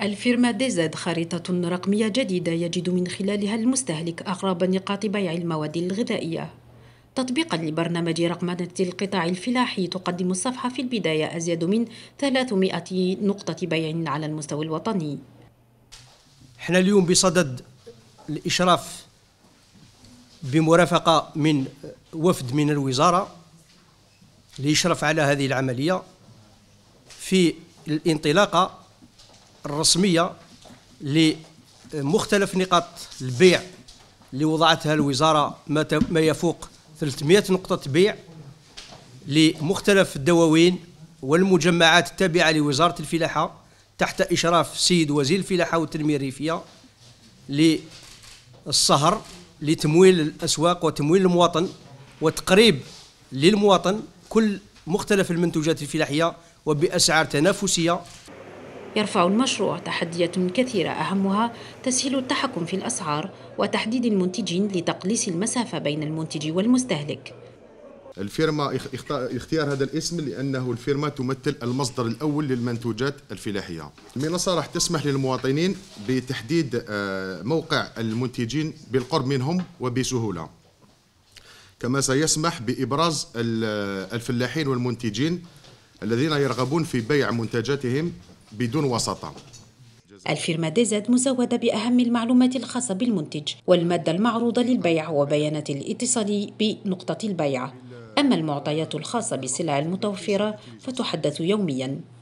الفيرما ديزاد خريطة رقمية جديدة يجد من خلالها المستهلك أقرب نقاط بيع المواد الغذائية تطبيقا لبرنامج رقمنة القطاع الفلاحي تقدم الصفحة في البداية أزيد من 300 نقطة بيع على المستوى الوطني احنا اليوم بصدد الإشراف بمرافقة من وفد من الوزارة ليشرف على هذه العملية في الانطلاقة الرسميه لمختلف نقاط البيع اللي وضعتها الوزاره ما يفوق 300 نقطه بيع لمختلف الدواوين والمجمعات التابعه لوزاره الفلاحه تحت اشراف السيد وزير الفلاحه والتنميه الريفيه للصهر لتمويل الاسواق وتمويل المواطن وتقريب للمواطن كل مختلف المنتوجات الفلاحيه وباسعار تنافسيه يرفع المشروع تحديات كثيرة أهمها تسهيل التحكم في الأسعار وتحديد المنتجين لتقليص المسافة بين المنتج والمستهلك الفيرما اختيار هذا الاسم لانه الفيرما تمثل المصدر الاول للمنتوجات الفلاحيه. المنصه راح تسمح للمواطنين بتحديد آه، موقع المنتجين بالقرب منهم وبسهوله. كما سيسمح بابراز الفلاحين والمنتجين الذين يرغبون في بيع منتجاتهم بدون وساطة الفيرما ديزاد مزودة بأهم المعلومات الخاصة بالمنتج والمادة المعروضة للبيع وبيانات الاتصال بنقطة البيع أما المعطيات الخاصة بالسلع المتوفرة فتحدث يومياً